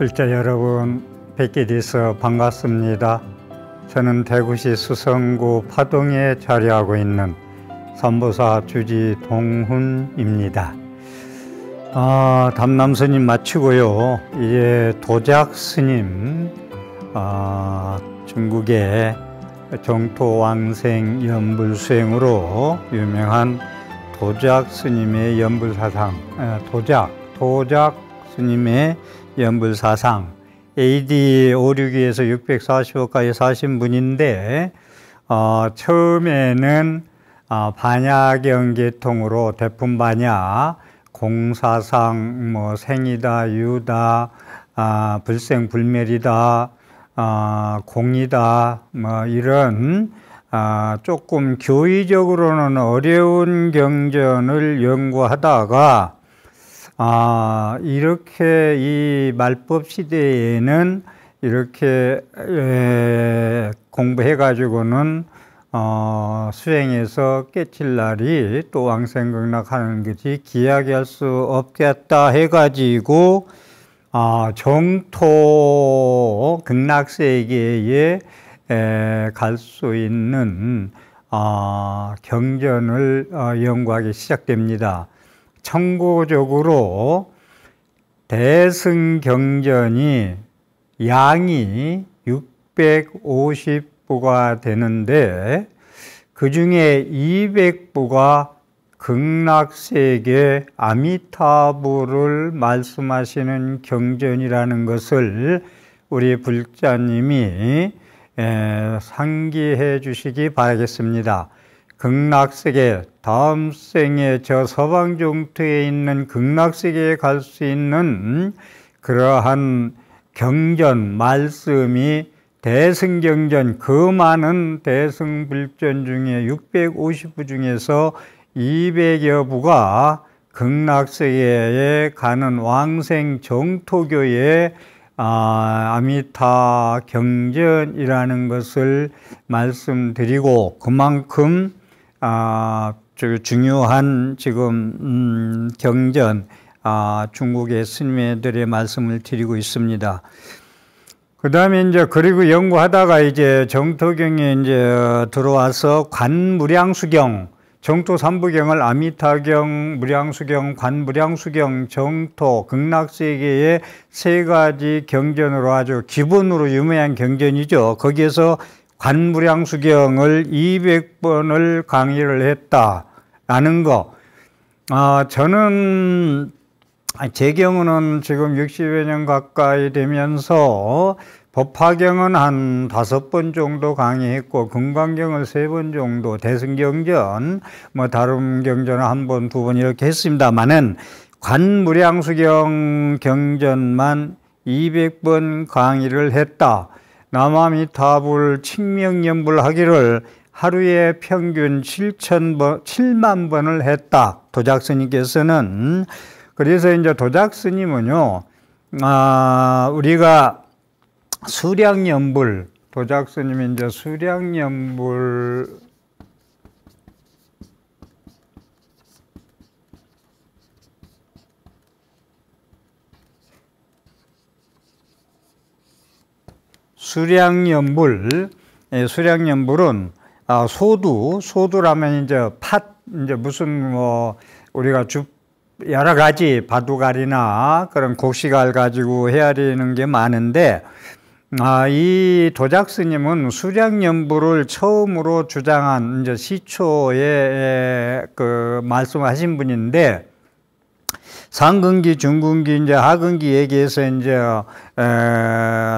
글자 여러분 뵙게 돼서 반갑습니다. 저는 대구시 수성구 파동에 자리하고 있는 산보사 주지 동훈입니다. 아, 담남 스님 마치고요. 이제 도작 스님 아, 중국의 정토 왕생 연불 수행으로 유명한 도작 스님의 연불 사상, 아, 도작 도작 스님의 연불사상 AD 562에서 645까지 사신 분인데 어, 처음에는 어, 반야경계통으로 대품 반야 공사상 뭐 생이다 유다 아, 불생 불멸이다 아, 공이다 뭐 이런 아, 조금 교의적으로는 어려운 경전을 연구하다가 아, 이렇게 이 말법 시대에는 이렇게 공부해가지고는 어, 수행해서 깨칠 날이 또 왕생극락하는 것이 기약할 수 없겠다 해가지고 아, 정토 극락세계에 갈 수 있는 아, 경전을 어, 연구하기 시작됩니다. 참고적으로 대승경전이 양이 650부가 되는데 그 중에 200부가 극락세계 아미타부를 말씀하시는 경전이라는 것을 우리 불자님이 상기해 주시기 바라겠습니다. 극락세계, 다음 생에 저 서방 종토에 있는 극락세계에 갈 수 있는 그러한 경전, 말씀이 대승경전, 그 많은 대승불전 중에 650부 중에서 200여 부가 극락세계에 가는 왕생 정토교의 아, 아미타 경전이라는 것을 말씀드리고 그만큼 아, 중요한 지금 음, 경전 아, 중국의 스님들의 말씀을 드리고 있습니다. 그 다음에 이제 그리고 연구하다가 이제 정토경에 이제 들어와서 관무량수경, 정토삼부경을 아미타경, 무량수경, 관무량수경, 정토, 극락세계의 세 가지 경전으로 아주 기본으로 유명한 경전이죠. 거기에서 관무량수경을 200번을 강의를 했다라는 거. 아, 저는 제 경우는 지금 60여 년 가까이 되면서 법화경은 한 다섯 번 정도 강의했고 금강경을 세 번 정도 대승경전 뭐 다른 경전을 한 번 두 번 이렇게 했습니다만은 관무량수경 경전만 200번 강의를 했다. 남아미타불 칭명연불 하기를 하루에 평균 7천 번, 7만 번을 했다. 도작스님께서는 그래서 이제 도작스님은요, 아, 우리가 수량연불 도작스님 이제 수량연불 수량염물, 예, 수량연불은 아, 소두, 소두라면 이제 팥, 이제 무슨 뭐 우리가 주 여러 가지 바둑알이나 그런 곡식알 가지고 헤아리는 게 많은데 아, 이 도작 스님은 수량연불을 처음으로 주장한 이제 시초에 그 말씀하신 분인데 상근기, 중근기, 이제 하근기 얘기해서 이제 어,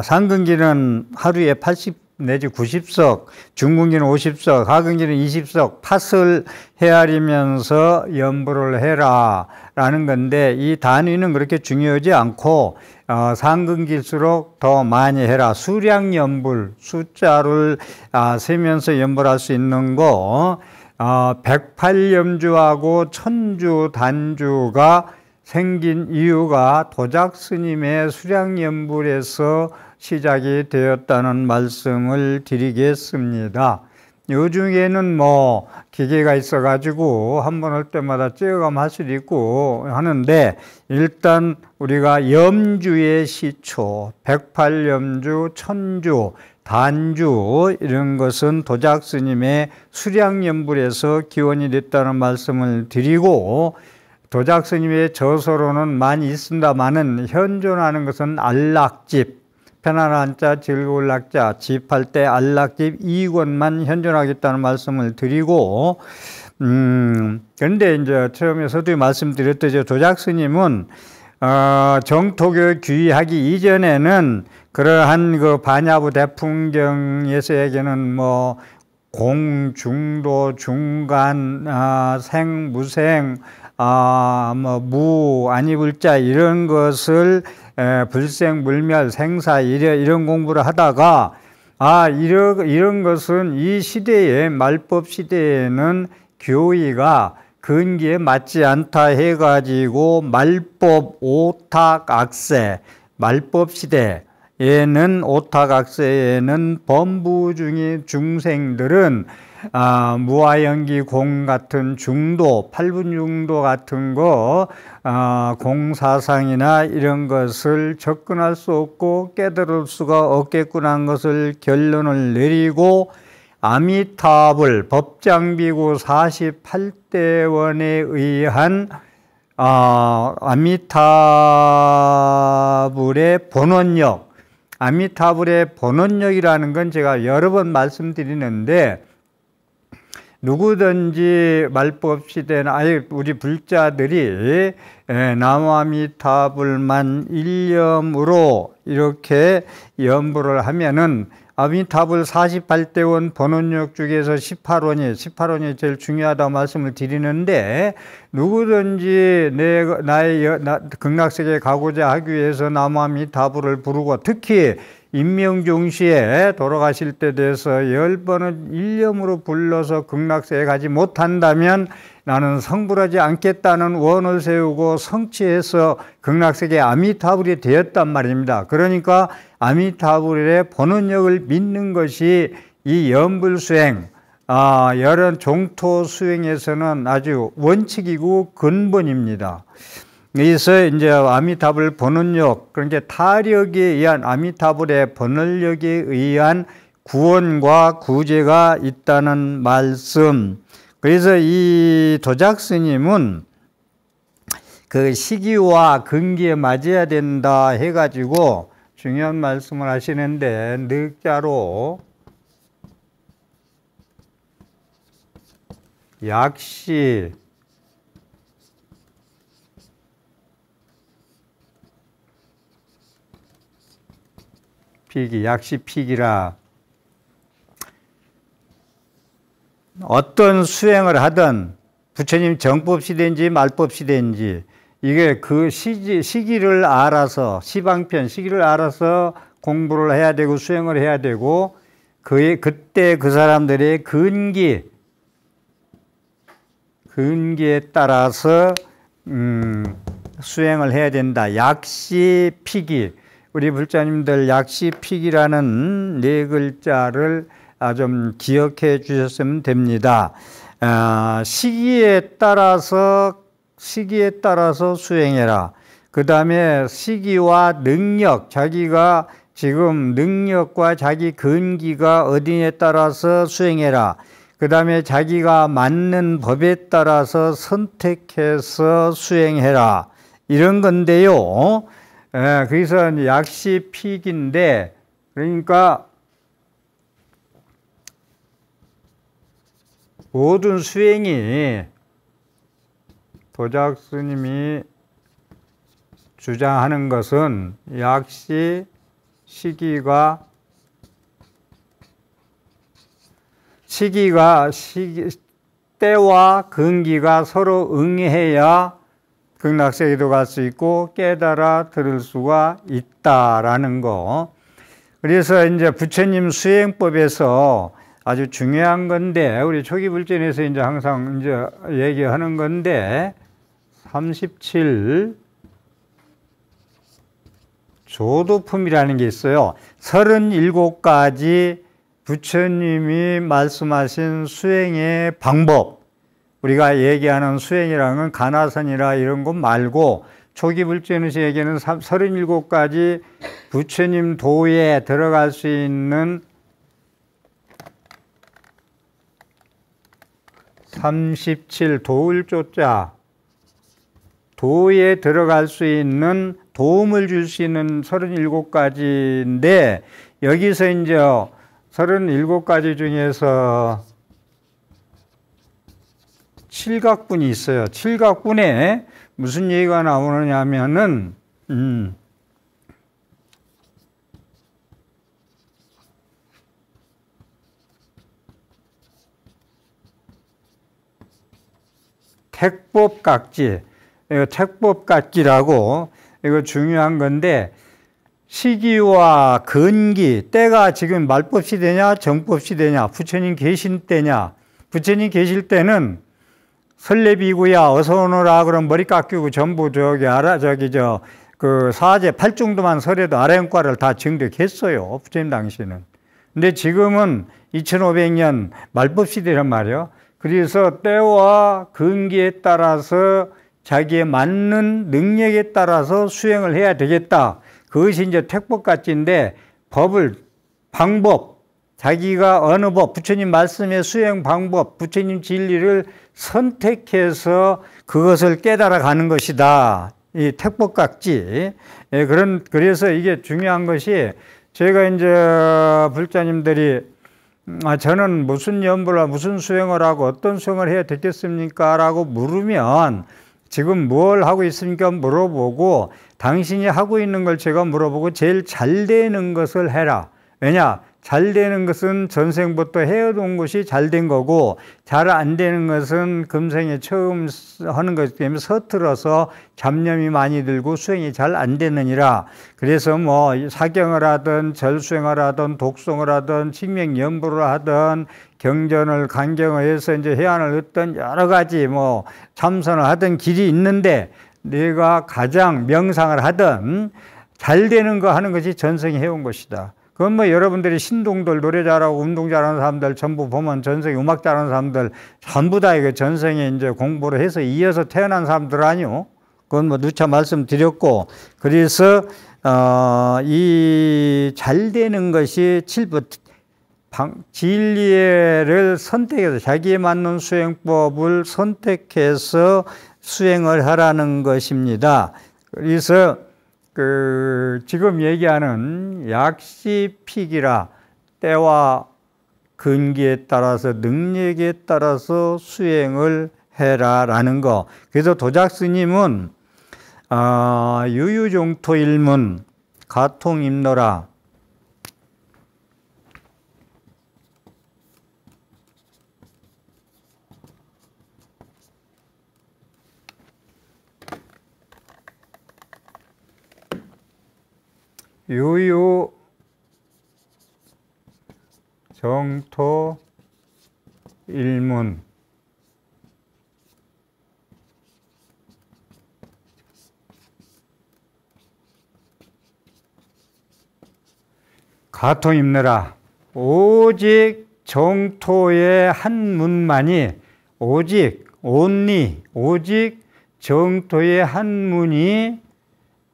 상근기는 하루에 80 내지 90석, 중근기는 50석, 하근기는 20석 팥을 헤아리면서 염불을 해라 라는 건데 이 단위는 그렇게 중요하지 않고 어, 상근길수록 더 많이 해라. 수량 염불, 숫자를 아, 세면서 염불할 수 있는 거 어, 108염주하고 천주 단주가 생긴 이유가 도작 스님의 수량연불에서 시작이 되었다는 말씀을 드리겠습니다. 요중에는 뭐 기계가 있어가지고 한 번 할 때마다 찌어가할 수도 있고 하는데 일단 우리가 염주의 시초, 108염주, 천주, 단주 이런 것은 도작 스님의 수량연불에서 기원이 됐다는 말씀을 드리고 도작 스님의 저서로는 많이 있습니다만은 현존하는 것은 안락집, 편안한 자, 즐거울 낙자, 집할 때 안락집 이권만 현존하겠다는 말씀을 드리고, 음, 그런데 이제 처음에 서두에 말씀드렸듯이 도작 스님은 어, 정토교 귀하기 이전에는 그러한 그 반야부 대풍경에서에게는 뭐 공중도 중간 아, 생무생 아, 뭐, 무, 아니, 불자 이런 것을 에, 불생, 물멸, 생사 이래, 이런 공부를 하다가 아, 이러 이런 것은 이 시대에, 말법 시대에는 교의가 근기에 맞지 않다 해가지고 말법 오탁 악세, 말법 시대에는 오탁 악세에는 범부 중의 중생들은 아, 무화연기 공 같은 중도, 8분 중도 같은 거, 아, 공사상이나 이런 것을 접근할 수 없고 깨달을 수가 없겠구나 한 것을 결론을 내리고 아미타불 법장비구 48대원에 의한 아, 아미타불의 본원력, 아미타불의 본원력이라는 건 제가 여러 번 말씀드리는데 누구든지 말법 시대는 아예 우리 불자들이 예, 나무아미타불만 일념으로 이렇게 염불을 하면은 아미타불 48대원 번원력 중에서 18원이 18원이 제일 중요하다 말씀을 드리는데 누구든지 내 나의 나, 극락세계 가고자 하기 위해서 나무아미타불을 부르고 특히 임명중시에 돌아가실 때 돼서 열 번은 일념으로 불러서 극락세에 가지 못한다면 나는 성불하지 않겠다는 원을 세우고 성취해서 극락세계 아미타불이 되었단 말입니다. 그러니까 아미타불의 본원력을 믿는 것이 이 연불수행, 아, 여러 종토 수행에서는 아주 원칙이고 근본입니다. 그래서 이제 아미타불 번원력, 그러니까 타력에 의한 아미타불의 번원력에 의한 구원과 구제가 있다는 말씀. 그래서 이 도작 스님은 그 시기와 근기에 맞아야 된다 해가지고 중요한 말씀을 하시는데 늑자로 약시 필기, 약시 필기라. 어떤 수행을 하든 부처님 정법 시대인지 말법 시대인지 이게 그 시지, 시기를 알아서 시방편 시기를 알아서 공부를 해야 되고 수행을 해야 되고 그 그때 그 사람들의 근기 근기에 따라서 음, 수행을 해야 된다. 약시 피기 우리 불자님들 약시픽이라는 네 글자를 좀 기억해 주셨으면 됩니다. 아, 시기에 따라서 시기에 따라서 수행해라. 그 다음에 시기와 능력, 자기가 지금 능력과 자기 근기가 어디에 따라서 수행해라. 그 다음에 자기가 맞는 법에 따라서 선택해서 수행해라. 이런 건데요. 예, 그래서 약시 픽인데 그러니까 모든 수행이 도작 스님이 주장하는 것은 약시 시기가 시기가 시기, 때와 근기가 서로 응해야 극락세계도 갈 수 있고 깨달아 들을 수가 있다라는 거. 그래서 이제 부처님 수행법에서 아주 중요한 건데 우리 초기 불전에서 이제 항상 이제 얘기하는 건데 37 조도품이라는 게 있어요. 37가지 부처님이 말씀하신 수행의 방법 우리가 얘기하는 수행이랑은 가나선이라 이런 것 말고 초기 불제는시에게는 37가지 부처님 도에 들어갈 수 있는 37 도울 조자 도에 들어갈 수 있는 도움을 줄 수 있는 37가지인데 여기서 이제 37가지 중에서 칠각분이 있어요. 칠각분에 무슨 얘기가 나오느냐면은 음, 택법각지, 이거 택법각지라고 이거 중요한 건데 시기와 근기, 때가 지금 말법시대냐 정법시대냐 부처님 계신 때냐 부처님 계실 때는 설레비구야 어서 오너라 그럼 머리 깎이고 전부 저기 알아 저기 저 그 사제 팔중도만 설해도 아래연과를 다 증득했어요 부처님 당시는 근데 지금은 2500년 말법 시대란 말이요 그래서 때와 근기에 따라서 자기에 맞는 능력에 따라서 수행을 해야 되겠다 그것이 이제 택법가이인데 법을 방법 자기가 어느 법, 부처님 말씀의 수행 방법, 부처님 진리를 선택해서 그것을 깨달아 가는 것이다. 이 택복각지. 예, 그런, 그래서 이게 중요한 것이 제가 이제 불자님들이 음, 아, 저는 무슨 연불을 무슨 수행을 하고 어떤 수행을 해야 되겠습니까? 라고 물으면 지금 뭘 하고 있습니까? 물어보고 당신이 하고 있는 걸 제가 물어보고 제일 잘 되는 것을 해라. 왜냐? 잘 되는 것은 전생부터 헤어둔 것이 잘 된 거고 잘 안 되는 것은 금생에 처음 하는 것 때문에 서툴어서 잡념이 많이 들고 수행이 잘 안 되느니라 그래서 뭐 사경을 하든 절수행을 하든 독송을 하든 칭명연부를 하든 경전을 강경을 해서 이제 해안을 했던 여러 가지 뭐 참선을 하던 길이 있는데 내가 가장 명상을 하든 잘 되는 거 하는 것이 전생에 해온 것이다 그건 뭐 여러분들이 신동들 노래 잘하고 운동 잘하는 사람들 전부 보면 전생에 음악 잘하는 사람들 전부 다 이거 전생에 이제 공부를 해서 이어서 태어난 사람들 아니오 그건 뭐 누차 말씀드렸고 그래서 어, 이 잘 되는 것이 칠부 방, 진리를 선택해서 자기에 맞는 수행법을 선택해서 수행을 하라는 것입니다. 그래서 그 지금 얘기하는 약시픽이라 때와 근기에 따라서 능력에 따라서 수행을 해라라는 거. 그래서 도작 스님은 아, 유유종토 일문 가통임노라 유유 정토 일문 가통 입느라 오직 정토의 한 문만이 오직 온니 오직 정토의 한 문이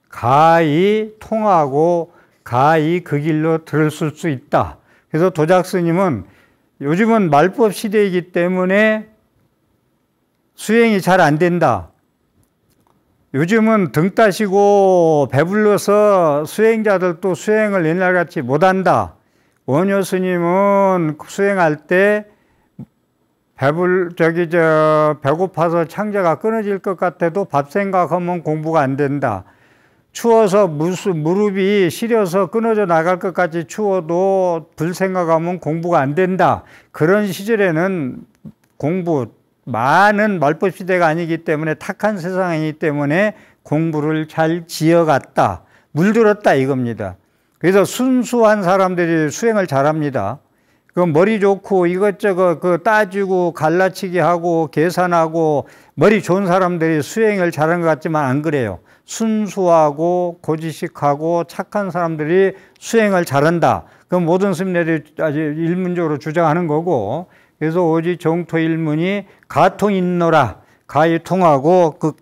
가히 통하고 가히 그 길로 들었을 수 있다. 그래서 도작 스님은 요즘은 말법 시대이기 때문에 수행이 잘 안 된다. 요즘은 등 따시고 배불러서 수행자들도 수행을 옛날같이 못한다. 원효 스님은 수행할 때 배불 저기 저 배고파서 창자가 끊어질 것 같아도 밥 생각하면 공부가 안 된다. 추워서 무수 무릎이 시려서 끊어져 나갈 것까지 추워도 불 생각하면 공부가 안 된다. 그런 시절에는 공부 많은 말법 시대가 아니기 때문에 탁한 세상이기 때문에 공부를 잘 지어갔다. 물들었다 이겁니다. 그래서 순수한 사람들이 수행을 잘합니다. 그 머리 좋고 이것저것 그 따지고 갈라치기 하고 계산하고 머리 좋은 사람들이 수행을 잘한 것 같지만 안 그래요. 순수하고 고지식하고 착한 사람들이 수행을 잘한다. 그 모든 스님네들이 아주 일문적으로 주장하는 거고 그래서 오지 정토 일문이 가통있노라 가히 통하고 그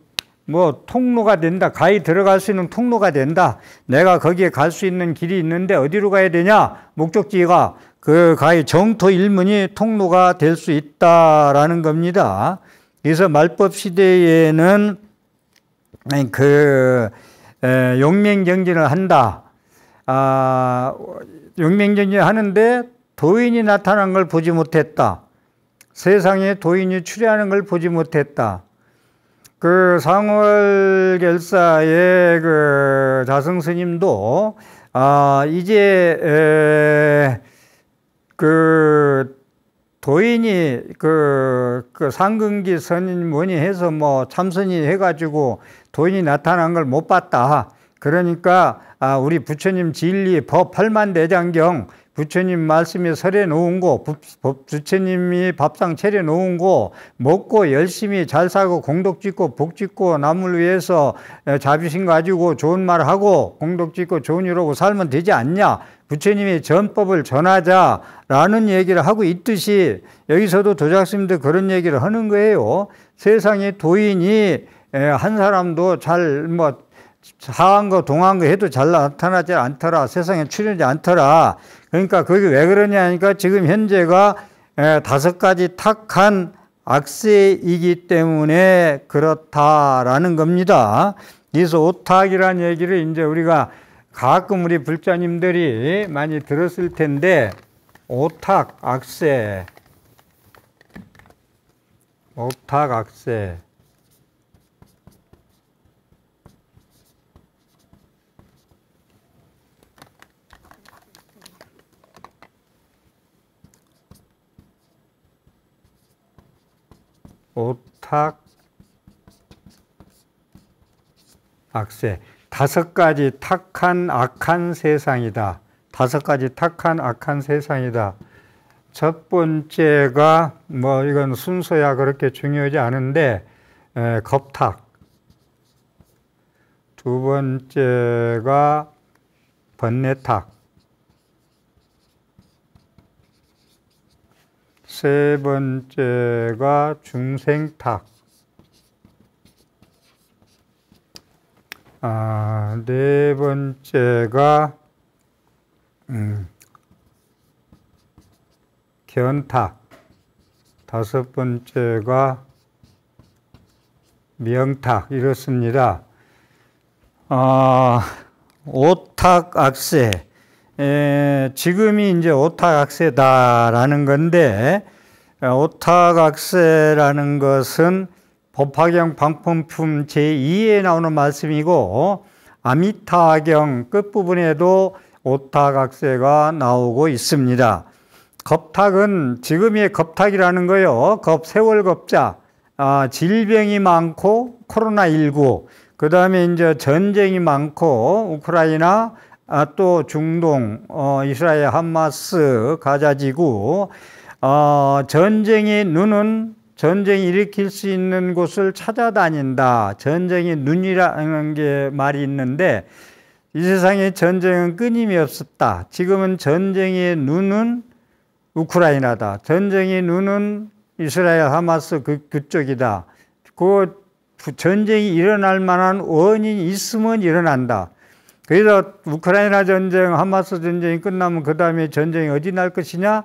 뭐 통로가 된다 가히 들어갈 수 있는 통로가 된다 내가 거기에 갈 수 있는 길이 있는데 어디로 가야 되냐 목적지가 그가히 정토 일문이 통로가 될 수 있다라는 겁니다. 그래서 말법 시대에는 그 용맹정진을 한다. 아, 용맹정진 하는데 도인이 나타난 걸 보지 못했다. 세상에 도인이 출애하는 걸 보지 못했다. 그 상월결사의 그 자승 스님도 아, 이제 도인이 그, 그 상근기 선인 뭐이 해서 뭐 참선이 해가지고 도인이 나타난 걸 못 봤다. 그러니까 아, 우리 부처님 진리 법 8만 대장경 부처님 말씀에 설해 놓은 거, 부처님이 밥상 차려 놓은 거, 먹고 열심히 잘 사고 공덕 짓고 복 짓고 남을 위해서 자비심 가지고 좋은 말 하고 공덕 짓고 좋은 일 하고 살면 되지 않냐. 부처님이 전법을 전하자라는 얘기를 하고 있듯이 여기서도 도작스님도 그런 얘기를 하는 거예요. 세상에 도인이 한 사람도 잘 뭐 사한 거, 동한 거 해도 잘 나타나지 않더라. 세상에 출현하지 않더라. 그러니까 그게 왜 그러냐 하니까 지금 현재가 다섯 가지 탁한 악세이기 때문에 그렇다라는 겁니다. 그래서 오탁이란 얘기를 이제 우리가 가끔 우리 불자님들이 많이 들었을 텐데 오탁 악세 오탁 악세 오탁, 악세. 다섯 가지 탁한 악한 세상이다. 다섯 가지 탁한 악한 세상이다. 첫 번째가 뭐 이건 순서야 그렇게 중요하지 않은데 에, 겁탁. 두 번째가 번뇌탁. 세 번째가 중생탁. 아, 네 번째가 음, 견탁. 다섯 번째가 명탁 이렇습니다. 아, 오탁 악세. 에, 지금이 이제 오탁 악세다라는 건데 어, 오타각세라는 것은 법화경 방품품 제2에 나오는 말씀이고 아미타경 끝부분에도 오타각세가 나오고 있습니다. 겁탁은 지금의 겁탁이라는 거요. 겁 세월 겁자 아, 질병이 많고 코로나 19 그다음에 이제 전쟁이 많고 우크라이나 아, 또 중동 어, 이스라엘 하마스 가자지구 어, 전쟁의 눈은 전쟁 이 일으킬 수 있는 곳을 찾아다닌다. 전쟁의 눈이라는 게 말이 있는데 이 세상에 전쟁은 끊임이 없었다. 지금은 전쟁의 눈은 우크라이나다. 전쟁의 눈은 이스라엘 하마스 그, 그쪽이다. 그 전쟁이 일어날 만한 원인이 있으면 일어난다. 그래서 우크라이나 전쟁, 하마스 전쟁이 끝나면 그 다음에 전쟁이 어디 날 것이냐?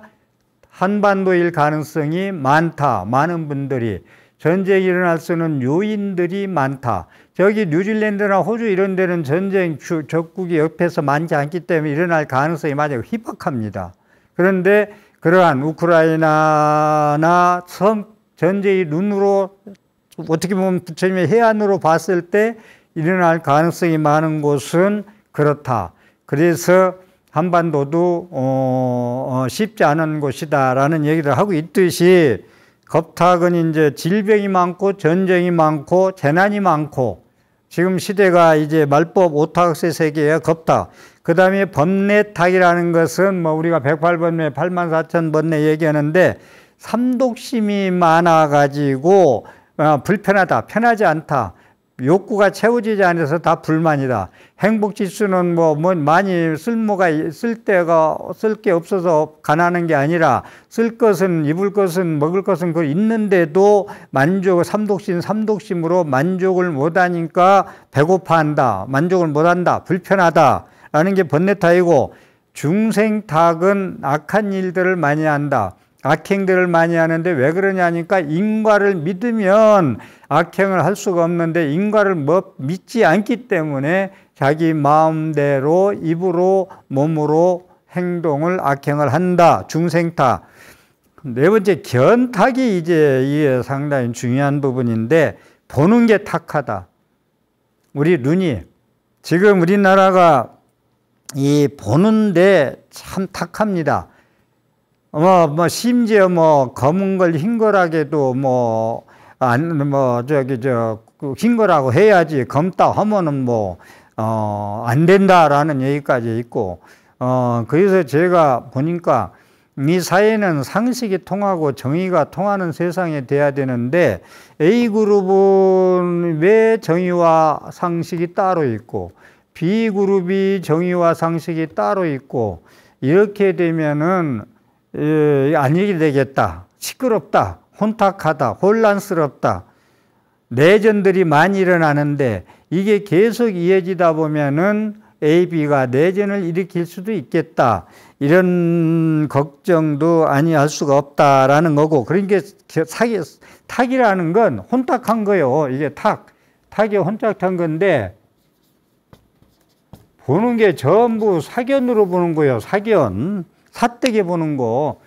한반도일 가능성이 많다. 많은 분들이 전쟁이 일어날 수는 있 요인들이 많다. 저기 뉴질랜드나 호주 이런 데는 전쟁 적국이 옆에서 많지 않기 때문에 일어날 가능성이 만약 희박합니다. 그런데 그러한 우크라이나나 섬전쟁의 눈으로 어떻게 보면 부처님의 해안으로 봤을 때 일어날 가능성이 많은 곳은 그렇다. 그래서 한반도도 어, 어, 쉽지 않은 곳이다라는 얘기를 하고 있듯이 겁탁은 이제 질병이 많고 전쟁이 많고 재난이 많고 지금 시대가 이제 말법 오타학세 세계에 겁탁. 그 다음에 범내탁이라는 것은 뭐 우리가 108번뇌, 8 4 0 0번내 얘기하는데 삼독심이 많아가지고 어, 불편하다, 편하지 않다. 욕구가 채워지지 않아서 다 불만이다. 행복 지수는 뭐, 뭐 많이 쓸모가 쓸 때가 쓸 게 없어서 가난한 게 아니라 쓸 것은 입을 것은 먹을 것은 그 있는데도 만족 삼독심 삼독심으로 만족을 못 하니까 배고파한다. 만족을 못 한다. 불편하다라는 게 번뇌타이고 중생탁은 악한 일들을 많이 한다. 악행들을 많이 하는데 왜 그러냐니까 인과를 믿으면 악행을 할 수가 없는데 인과를 뭐 믿지 않기 때문에 자기 마음대로 입으로 몸으로 행동을 악행을 한다. 중생타. 네 번째 견탁이 이제 이게 상당히 중요한 부분인데 보는 게 탁하다. 우리 눈이 지금 우리나라가 이 보는데 참 탁합니다. 뭐, 뭐, 심지어 뭐, 검은 걸흰 거라게도 뭐, 안, 뭐, 저기, 저, 그 흰 거라고 해야지 검다 하면은 뭐, 어, 안 된다라는 얘기까지 있고, 어, 그래서 제가 보니까 이 사회는 상식이 통하고 정의가 통하는 세상이 돼야 되는데 A그룹은 왜 정의와 상식이 따로 있고 B그룹이 정의와 상식이 따로 있고 이렇게 되면은 안일이 어, 되겠다, 시끄럽다, 혼탁하다, 혼란스럽다, 내전들이 많이 일어나는데 이게 계속 이어지다 보면은 A, B가 내전을 일으킬 수도 있겠다. 이런 걱정도 아니할 수가 없다라는 거고. 그러니까 사기, 탁이라는 건 혼탁한 거요 이게 탁. 탁이 혼탁한 건데 보는 게 전부 사견으로 보는 거예요. 사견. 사택에 보는 거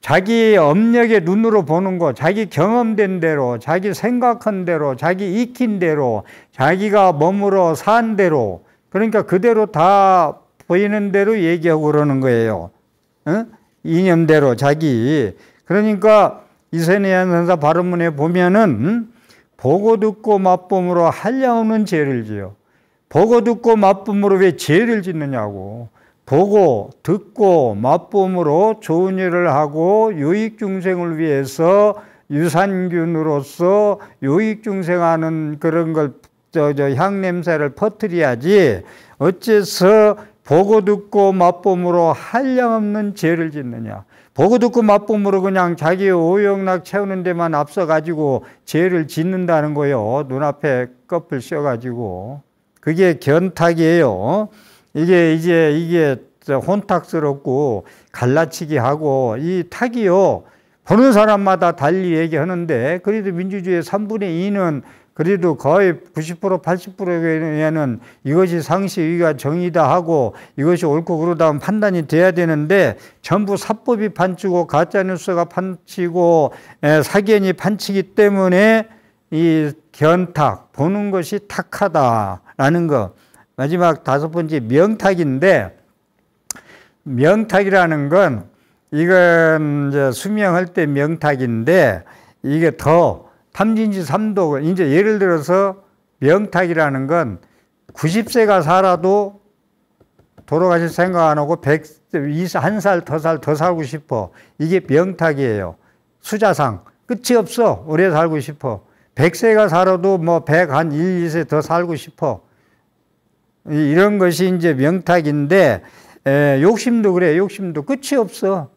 자기 업력의 눈으로 보는 거, 자기 경험된 대로, 자기 생각한 대로, 자기 익힌 대로, 자기가 머물어 산 대로, 그러니까 그대로 다 보이는 대로 얘기하고 그러는 거예요. 응? 이념대로 자기. 그러니까 이세네한 선사 발언문에 보면은 보고 듣고 맛봄으로 한량없는 죄를 지어. 보고 듣고 맛봄으로 왜 죄를 짓느냐고. 보고 듣고 맛봄으로 좋은 일을 하고 유익 중생을 위해서 유산균으로서 유익 중생하는 그런 걸 저, 저, 향냄새를 퍼뜨려야지 어째서 보고 듣고 맛봄으로 한량없는 죄를 짓느냐 보고 듣고 맛봄으로 그냥 자기 오욕락 채우는 데만 앞서가지고 죄를 짓는다는 거예요 눈앞에 껍을 씌워가지고 그게 견탁이에요 이게 이제 이게 혼탁스럽고 갈라치기 하고 이탁이요 보는 사람마다 달리 얘기하는데 그래도 민주주의의 3분의 2는 그래도 거의 90% 80%에는 이것이 상시위가 정의다 하고 이것이 옳고 그르다 하면 판단이 돼야 되는데 전부 사법이 판치고 가짜뉴스가 판치고 예, 사견이 판치기 때문에 이 견탁 보는 것이 탁하다라는 거 마지막 다섯 번째 명탁인데 명탁이라는 건 이건 이제 수명할 때 명탁인데 이게 더 탐진지 삼독은 이제 예를 들어서 명탁이라는 건 90세가 살아도 돌아가실 생각 안 하고 100, 한살 더 살 더 살고 싶어. 이게 명탁이에요. 수자상. 끝이 없어. 오래 살고 싶어. 100세가 살아도 뭐100한 1, 2세 더 살고 싶어. 이런 것이 이제 명탁인데 에, 욕심도 그래 욕심도 끝이 없어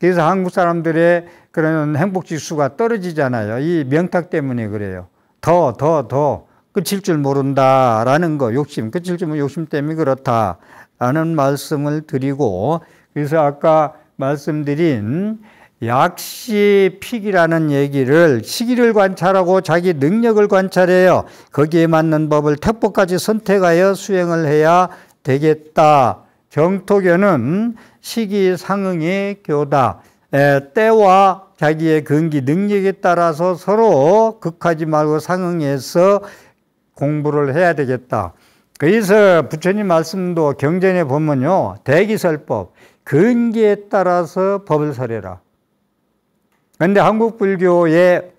그래서 한국 사람들의 그런 행복 지수가 떨어지잖아요 이 명탁 때문에 그래요 더 더, 더. 끝일 줄 모른다라는 거 욕심 끝일 줄 욕심 때문에 그렇다라는 말씀을 드리고 그래서 아까 말씀드린 약시픽이라는 얘기를 시기를 관찰하고 자기 능력을 관찰해요. 거기에 맞는 법을 태보까지 선택하여 수행을 해야 되겠다. 경토교는 시기상응의 교다. 에, 때와 자기의 근기 능력에 따라서 서로 극하지 말고 상응해서 공부를 해야 되겠다. 그래서 부처님 말씀도 경전에 보면요. 대기설법, 근기에 따라서 법을 설해라. 그런데 한국 불교의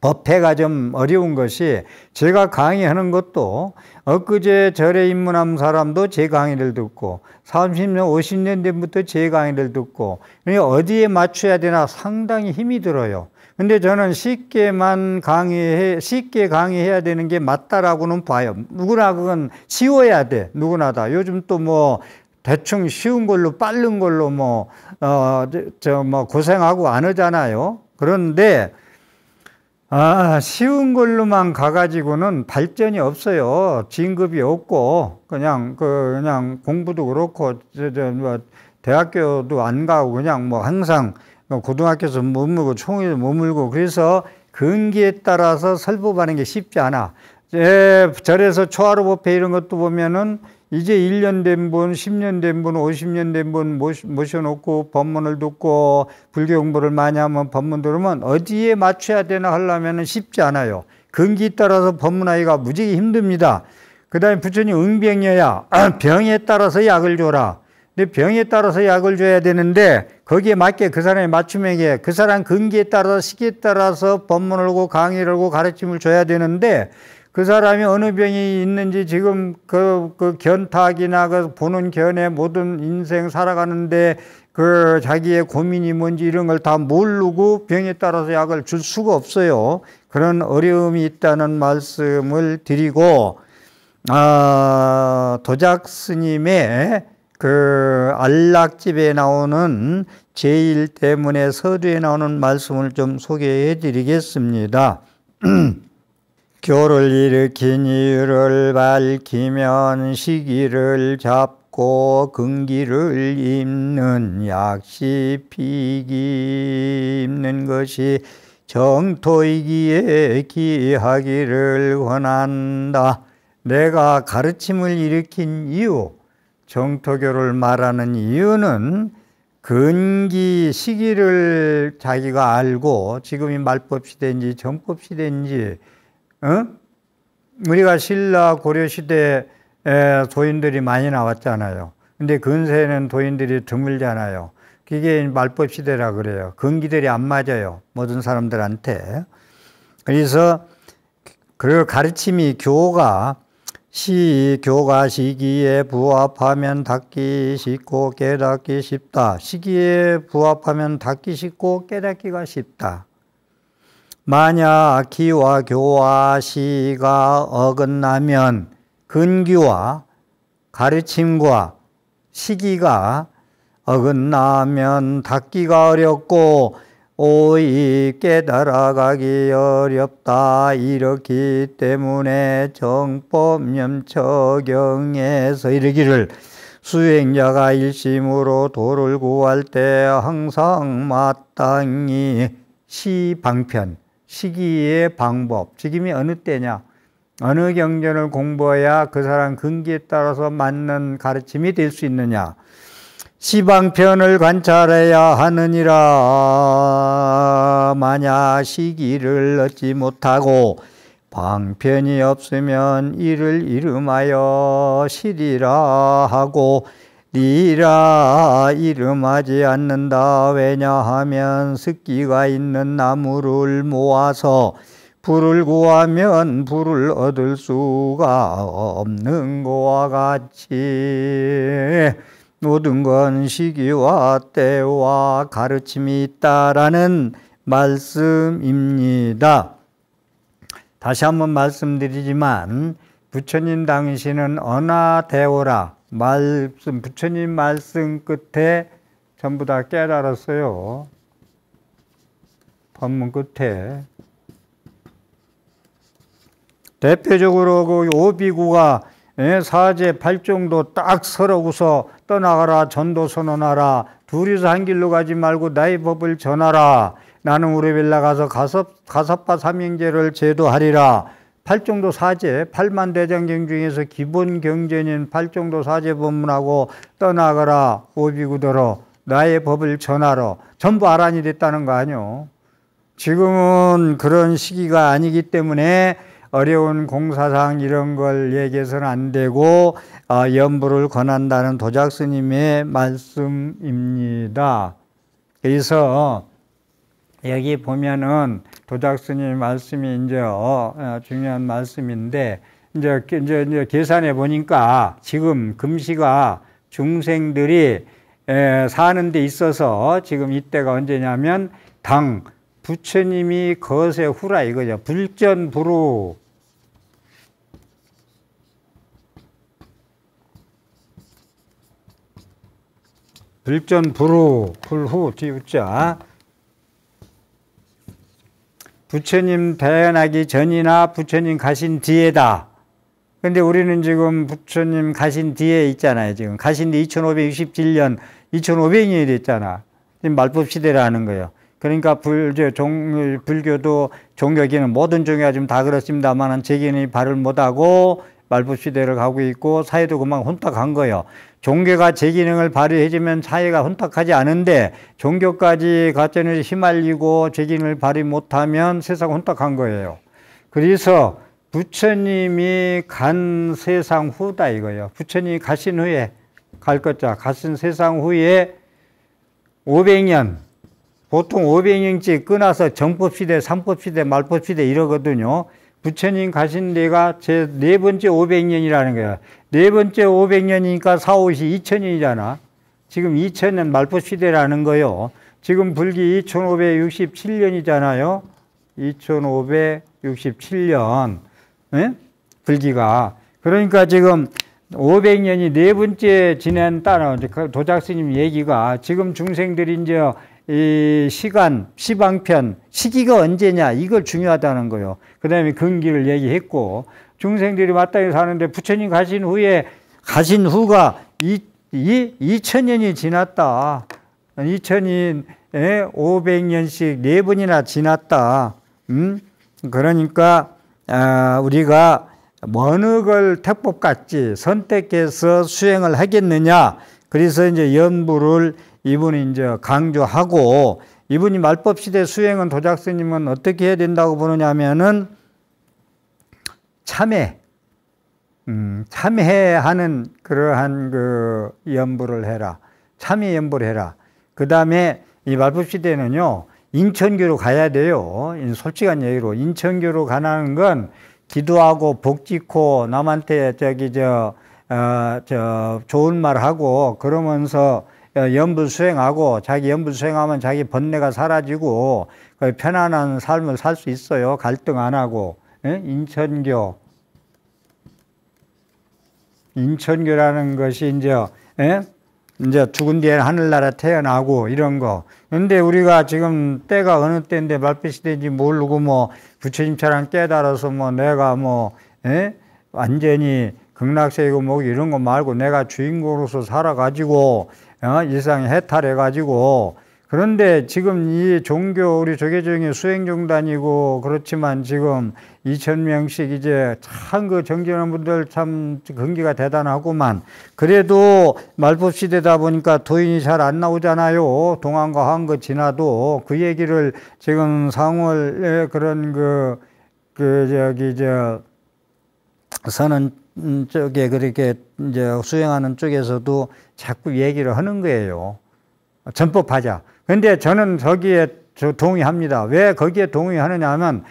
법회가 좀 어려운 것이 제가 강의하는 것도 엊그제 절에 입문한 사람도 제 강의를 듣고 30년, 50년 전부터 제 강의를 듣고 그러 어디에 맞춰야 되나 상당히 힘이 들어요. 근데 저는 쉽게만 강의해, 쉽게 강의해야 되는 게 맞다라고는 봐요. 누구나 그건 쉬워야 돼. 누구나 다. 요즘 또뭐 대충 쉬운 걸로 빠른 걸로 뭐, 어, 저, 뭐, 고생하고 안 하잖아요. 그런데, 아, 쉬운 걸로만 가가지고는 발전이 없어요. 진급이 없고, 그냥, 그, 그냥 공부도 그렇고, 저, 저, 뭐, 대학교도 안 가고, 그냥 뭐 항상 고등학교에서 머물고, 총에서 머물고, 그래서 근기에 따라서 설법하는 게 쉽지 않아. 예, 절에서 초하루 법회 이런 것도 보면은 이제 1년 된 분, 10년 된 분, 50년 된 분 모셔놓고 법문을 듣고 불교 공부를 많이 하면 법문 들으면 어디에 맞춰야 되나 하려면 쉽지 않아요. 근기 따라서 법문하기가 무지개 힘듭니다. 그 다음에 부처님 응병여야 병에 따라서 약을 줘라. 근데 병에 따라서 약을 줘야 되는데 거기에 맞게 그 사람의 맞춤에게 그 사람 근기에 따라서 시기에 따라서 법문을 하고 강의를 하고 가르침을 줘야 되는데 그 사람이 어느 병이 있는지 지금 그, 그 견탁이나 그 보는 견해 모든 인생 살아가는데 그 자기의 고민이 뭔지 이런 걸 다 모르고 병에 따라서 약을 줄 수가 없어요. 그런 어려움이 있다는 말씀을 드리고, 아, 도작 스님의 그 안락집에 나오는 제일 때문에 서두에 나오는 말씀을 좀 소개해 드리겠습니다. 교를 일으킨 이유를 밝히면 시기를 잡고 근기를 입는 약시 피기 입는 것이 정토이기에 기하기를 권한다. 내가 가르침을 일으킨 이유, 정토교를 말하는 이유는 근기 시기를 자기가 알고 지금이 말법시대인지 정법시대인지 어? 우리가 신라 고려시대에 도인들이 많이 나왔잖아요. 근데 근세에는 도인들이 드물잖아요. 그게 말법 시대라 그래요. 근기들이 안 맞아요. 모든 사람들한테. 그래서 그 가르침이 교가 시 교가 시기에 부합하면 닦기 쉽고 깨닫기 쉽다. 시기에 부합하면 닦기 쉽고 깨닫기가 쉽다. 만약 기와 교와 시가 어긋나면 근기와 가르침과 시기가 어긋나면 닦기가 어렵고 오이 깨달아가기 어렵다 이렇기 때문에 정법념 처경에서 이르기를 수행자가 일심으로 도를 구할 때 항상 마땅히 시방편 시기의 방법, 지금이 어느 때냐, 어느 경전을 공부해야 그 사람 근기에 따라서 맞는 가르침이 될 수 있느냐, 시방편을 관찰해야 하느니라 만약 시기를 얻지 못하고 방편이 없으면 이를 이름하여 시리라 하고 니라 이름하지 않는다 왜냐하면 습기가 있는 나무를 모아서 불을 구하면 불을 얻을 수가 없는 것과 같이 모든 건 시기와 때와 가르침이 있다라는 말씀입니다. 다시 한번 말씀드리지만 부처님 당시는 언하 대오라 말씀 부처님 말씀 끝에 전부 다 깨달았어요. 법문 끝에 대표적으로 그 오비구가 예, 사제 팔종도 딱 서러고서 떠나가라 전도 선언하라 둘이서 한 길로 가지 말고 나의 법을 전하라 나는 우리빌라 가서 가섭, 가섭바 삼형제를 제도하리라 팔정도 사제, 팔만 대장경 중에서 기본 경전인 팔정도 사제 법문하고 떠나가라 오비구더러 나의 법을 전하러 전부 아란이 됐다는 거아니오 지금은 그런 시기가 아니기 때문에 어려운 공사상 이런 걸 얘기해서는 안 되고 연부를 어, 권한다는 도작 스님의 말씀입니다. 그래서 여기 보면은 도작스님 말씀이 이제 어, 어, 중요한 말씀인데 이제, 이제, 이제 계산해 보니까 지금 금시가 중생들이 에, 사는 데 있어서 지금 이때가 언제냐면 당 부처님이 거세 후라 이거죠. 불전부루 불전부루 불후 뒤붙자 부처님 대연하기 전이나 부처님 가신 뒤에다. 근데 우리는 지금 부처님 가신 뒤에 있잖아요. 지금 가신 지 2567년, 2500년이 됐잖아. 지금 말법 시대라는 거예요. 그러니까 불교, 종, 불교도 종교계는 모든 종교가 지금 다그렇습니다만 제기는 발을 못하고 말법 시대를 가고 있고 사회도 그만 혼탁한 거예요. 종교가 제 기능을 발휘해주면 사회가 혼탁하지 않은데 종교까지 가짜뉴스에 휘말리고 제 기능을 발휘 못하면 세상 혼탁한 거예요. 그래서 부처님이 간 세상 후다 이거예요. 부처님이 가신 후에 갈 것자 가신 세상 후에 500년 보통 500년째 끊어서 정법시대, 삼법시대, 말법시대 이러거든요. 부처님 가신 내가제 네 번째 500년이라는 거야. 네 번째 500년이니까 4, 5시 2000년이잖아. 지금 2000년 말포 시대라는 거요. 지금 불기 2567년이잖아요. 2567년. 에? 불기가. 그러니까 지금 500년이 네 번째 지낸 따라 그 도작 스님 얘기가 지금 중생들이 이제 이 시간, 시방편, 시기가 언제냐 이걸 중요하다는 거요. 예그 다음에 근기를 얘기했고 중생들이 마땅히 사는데 부처님 가신 후에 가신 후가 이, 이 2000년이 지났다. 2000인 500년씩 네 번이나 지났다. 음? 그러니까 아, 우리가 머느걸 택법 같이 선택해서 수행을 하겠느냐. 그래서 이제 연부를 이분이 이제 강조하고 이분이 말법 시대 수행은 도작 스님은 어떻게 해야 된다고 보느냐면은 참회, 음, 참회하는 그러한 그 연부를 해라. 참회 연부를 해라. 그 다음에 이 말법 시대는요 인천교로 가야 돼요. 솔직한 얘기로 인천교로 가는 건 기도하고 복짓고 남한테 저기 저, 어, 저 좋은 말 하고 그러면서 연불 어, 수행하고 자기 연불 수행하면 자기 번뇌가 사라지고 편안한 삶을 살 수 있어요. 갈등 안 하고 예? 인천교 인천교라는 것이 이제 예? 이제 죽은 뒤에 하늘나라 태어나고 이런 거. 근데 우리가 지금 때가 어느 때인데 말빛이 되지 모르고 뭐 부처님처럼 깨달아서 뭐 내가 뭐 에? 예? 완전히 극락세이고 뭐 이런 거 말고 내가 주인공으로서 살아가지고 어? 일상 해탈해 가지고 그런데 지금 이 종교 우리 조계종이 수행종단이고 그렇지만 지금 2천 명씩 이제 참 그정진한 분들 참 근기가 대단하구만 그래도 말법 시대다 보니까 도인이 잘 안 나오잖아요 동안과 한 거 지나도 그 얘기를 지금 3월에 그런 그그 그 저기 저선은 쪽에 음, 그렇게 이제 수행하는 쪽에서도 자꾸 얘기를 하는 거예요. 전법하자. 근데 저는 거기에 저 동의합니다. 왜 거기에 동의하느냐 하면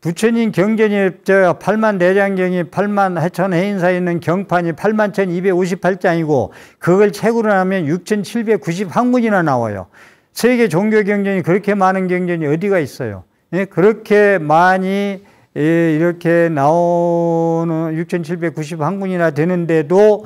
부처님 경전이 저 8만 대장경이 8만 해천 해인사에 있는 경판이 8만 1258장이고 그걸 책으로 하면 6 7 9 1문이나 나와요. 세계 종교 경전이 그렇게 많은 경전이 어디가 있어요. 예? 그렇게 많이 예, 이렇게 나오는 6,791군이나 되는데도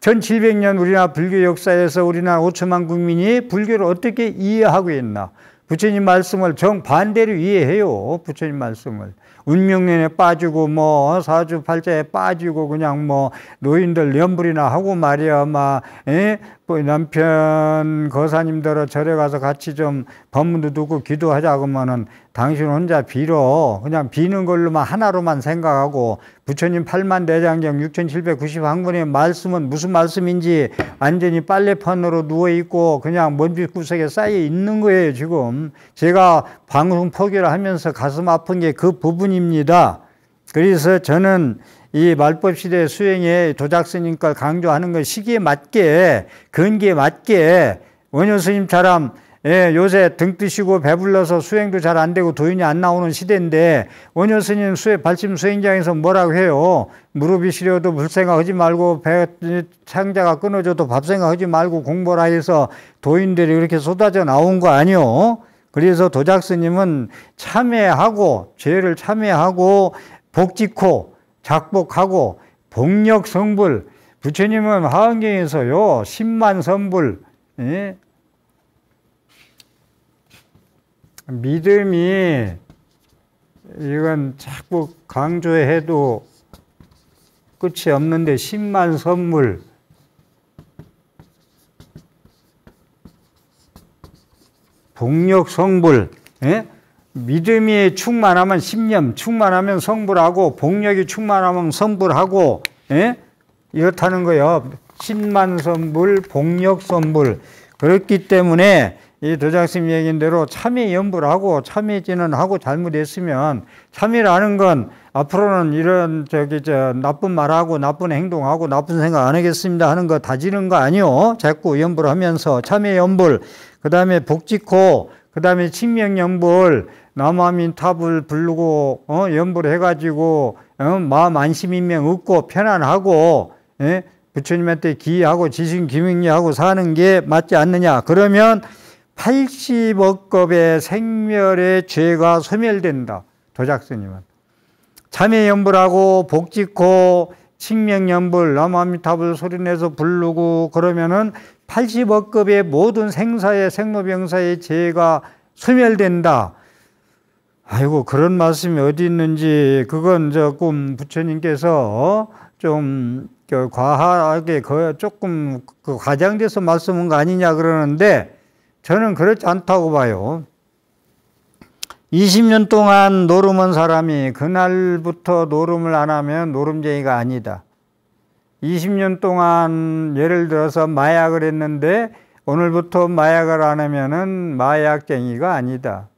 1700년 우리나라 불교 역사에서 우리나라 5천만 국민이 불교를 어떻게 이해하고 있나. 부처님 말씀을 정반대로 이해해요. 부처님 말씀을. 운명론에 빠지고 뭐 사주팔자에 빠지고 그냥 뭐 노인들 연불이나 하고 말이야 막 에? 뭐 남편 거사님들어 절에 가서 같이 좀 법문도 듣고 기도하자 그러면은 당신 혼자 빌어 그냥 비는 걸로만 하나로만 생각하고 부처님 8만 대장경 6,791분의 말씀은 무슨 말씀인지 완전히 빨래판으로 누워있고 그냥 먼지구석에 쌓여 있는 거예요 지금 제가 방송 포기를 하면서 가슴 아픈 게 그 부분이 부분입니다. 그래서 저는 이 말법 시대 수행에 조작스님과 강조하는 것 시기에 맞게 근기에 맞게 원효스님처럼 예, 요새 등 뜨시고 배불러서 수행도 잘 안 되고 도인이 안 나오는 시대인데 원효 스님 수의 발심 수행장에서 뭐라고 해요? 무릎이 시려도 물 생각하지 말고 배 창자가 끊어져도 밥 생각하지 말고 공부라 해서 도인들이 이렇게 쏟아져 나온 거아니오 그래서 도작 스님은 참회하고 죄를 참회하고 복짓고 작복하고 복력 성불 부처님은 하은경에서요 십만 선불 예? 믿음이 이건 자꾸 강조해도 끝이 없는데 십만 선물 복력 성불 예? 믿음이 충만하면 신념 충만하면 성불하고 복력이 충만하면 성불하고 예? 이렇다는 거예요. 신만선불, 복력선불. 그렇기 때문에 이도장스님 얘기인 대로 참여 염불하고참여지는 하고 잘못했으면 참여라는 건 앞으로는 이런 저기 저 나쁜 말하고 나쁜 행동하고 나쁜 생각 안 하겠습니다 하는 거 다지는 거 아니요. 자꾸 염불하면서 참여 염불 그다음에 복지코 그다음에 친명 염불 남아민 탑을 부르고 어염불해 가지고 어? 마음 안심 인명 없고 편안하고 예? 부처님한테 기하고 지신 기명리하고 사는 게 맞지 않느냐. 그러면 80억급의 생멸의 죄가 소멸된다. 도작스님은. 참여연불하고 복지코 칭명연불 남아미타불 소리내서 부르고 그러면은 80억급의 모든 생사의 생로병사의 죄가 소멸된다. 아이고 그런 말씀이 어디 있는지 그건 조금 부처님께서 좀 그 과하게 그 조금 그 과장돼서 말씀한 거 아니냐 그러는데 저는 그렇지 않다고 봐요. 20년 동안 노름한 사람이 그날부터 노름을 안 하면 노름쟁이가 아니다. 20년 동안 예를 들어서 마약을 했는데 오늘부터 마약을 안 하면은 마약쟁이가 아니다.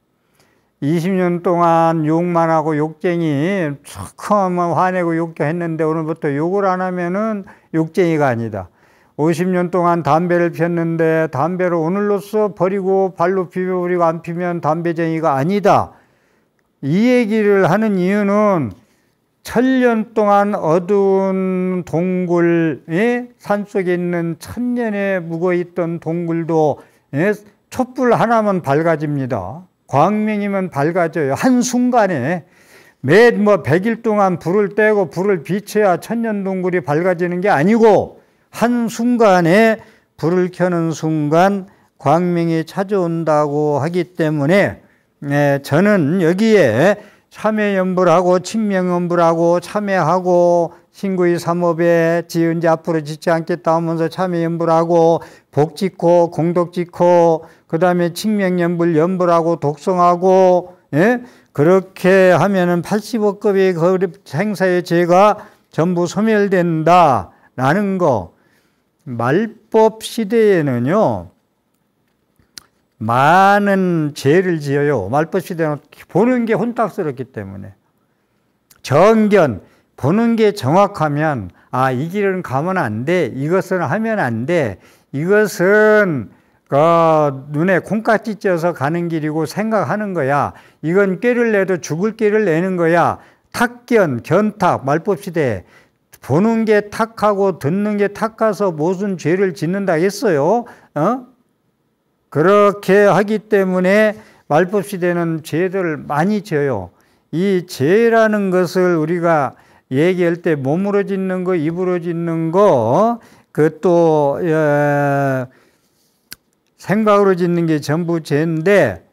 20년 동안 욕만 하고 욕쟁이 조금 화내고 욕했는데 오늘부터 욕을 안 하면은 욕쟁이가 아니다. 50년 동안 담배를 폈는데 담배를 오늘로써 버리고 발로 비벼버리고 안 피면 담배쟁이가 아니다. 이 얘기를 하는 이유는 천년 동안 어두운 동굴, 예? 산속에 있는 천년에 묵어있던 동굴도 예? 촛불 하나면 밝아집니다. 광명이면 밝아져요. 한순간에 매뭐 100일 동안 불을 떼고 불을 비춰야 천년 동굴이 밝아지는 게 아니고 한순간에 불을 켜는 순간 광명이 찾아온다고 하기 때문에 예, 저는 여기에 참여연불하고 친명연불하고 참여하고 신구의 삼업에 지은 지 앞으로 짓지 않겠다 하면서 참여연불하고 복짓고 공덕짓고 그 다음에 친명연불 연불하고 독성하고 예? 그렇게 하면은 8억급의그 행사의 죄가 전부 소멸된다라는 거 말법 시대에는요, 많은 죄를 지어요. 말법 시대는 보는 게 혼탁스럽기 때문에. 정견, 보는 게 정확하면, 아, 이 길은 가면 안 돼. 이것은 하면 안 돼. 이것은, 어, 눈에 콩깍지 쪄서 가는 길이고 생각하는 거야. 이건 꾀를 내도 죽을 꾀를 내는 거야. 탁견, 견탁, 말법 시대 보는 게 탁하고 듣는 게 탁해서 무슨 죄를 짓는다 했어요? 어? 그렇게 하기 때문에 말법 시대는 죄들을 많이 지요이 죄라는 것을 우리가 얘기할 때 몸으로 짓는 거, 입으로 짓는 거, 그또 예, 생각으로 짓는 게 전부 죄인데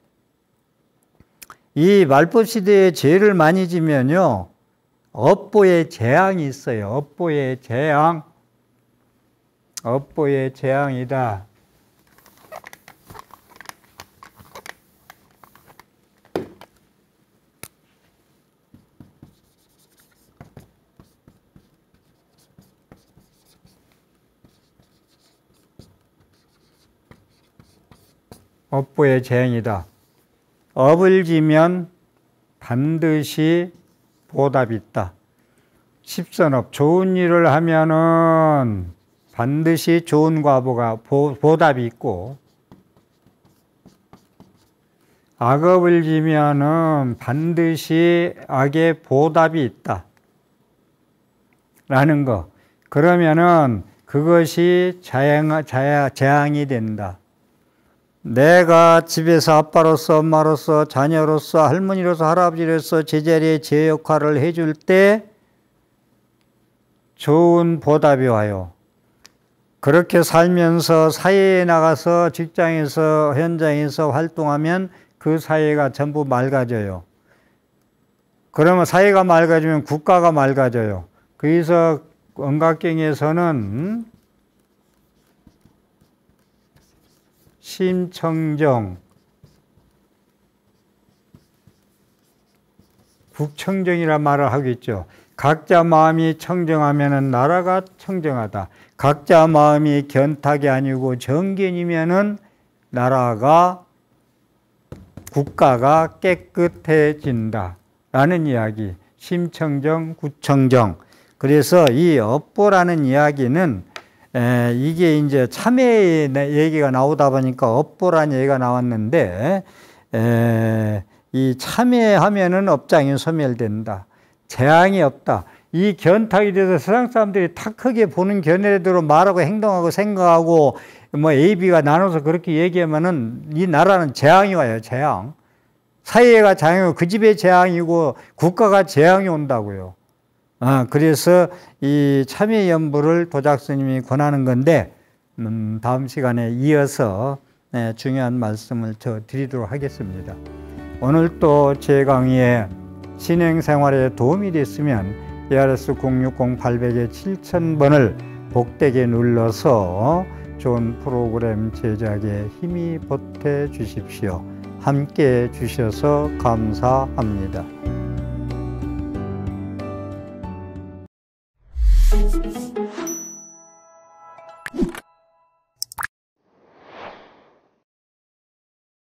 이 말법 시대에 죄를 많이 지면요 업보의 재앙이 있어요. 업보의 재앙. 업보의 재앙이다. 업보의 재앙이다. 업을 지면 반드시 보답이 있다. 십선업 좋은 일을 하면은 반드시 좋은 과보가 보, 보답이 있고 악업을 지면은 반드시 악의 보답이 있다. 라는 거. 그러면은 그것이 자양, 자양, 재앙이 된다. 내가 집에서 아빠로서 엄마로서 자녀로서 할머니로서 할아버지로서 제자리에 제 역할을 해줄 때 좋은 보답이 와요. 그렇게 살면서 사회에 나가서 직장에서 현장에서 활동하면 그 사회가 전부 맑아져요. 그러면 사회가 맑아지면 국가가 맑아져요. 그래서 원각경에서는 심청정, 국청정이란 말을 하겠죠. 각자 마음이 청정하면 나라가 청정하다. 각자 마음이 견탁이 아니고 정견이면 나라가 국가가 깨끗해진다. 라는 이야기. 심청정, 구청정. 그래서 이 업보라는 이야기는 에, 예, 이게 이제 참회 얘기가 나오다 보니까 업보라는 얘기가 나왔는데 에, 예, 이 참회하면은 업장이 소멸된다. 재앙이 없다. 이견탁이돼서 세상 사람들이 탁 크게 보는 견해대로 말하고 행동하고 생각하고 뭐 A, B가 나눠서 그렇게 얘기하면은 이 나라는 재앙이 와요. 재앙. 사회가 재앙이고 그 집의 재앙이고 국가가 재앙이 온다고요. 아, 그래서 이 참여 연부를 도작스님이 권하는 건데 음, 다음 시간에 이어서 네, 중요한 말씀을 저 드리도록 하겠습니다. 오늘 또제 강의에 신행 생활에 도움이 됐으면 ARS 0 6 0 8 0 0 7000번을 복되게 눌러서 좋은 프로그램 제작에 힘이 보태 주십시오. 함께 주셔서 감사합니다.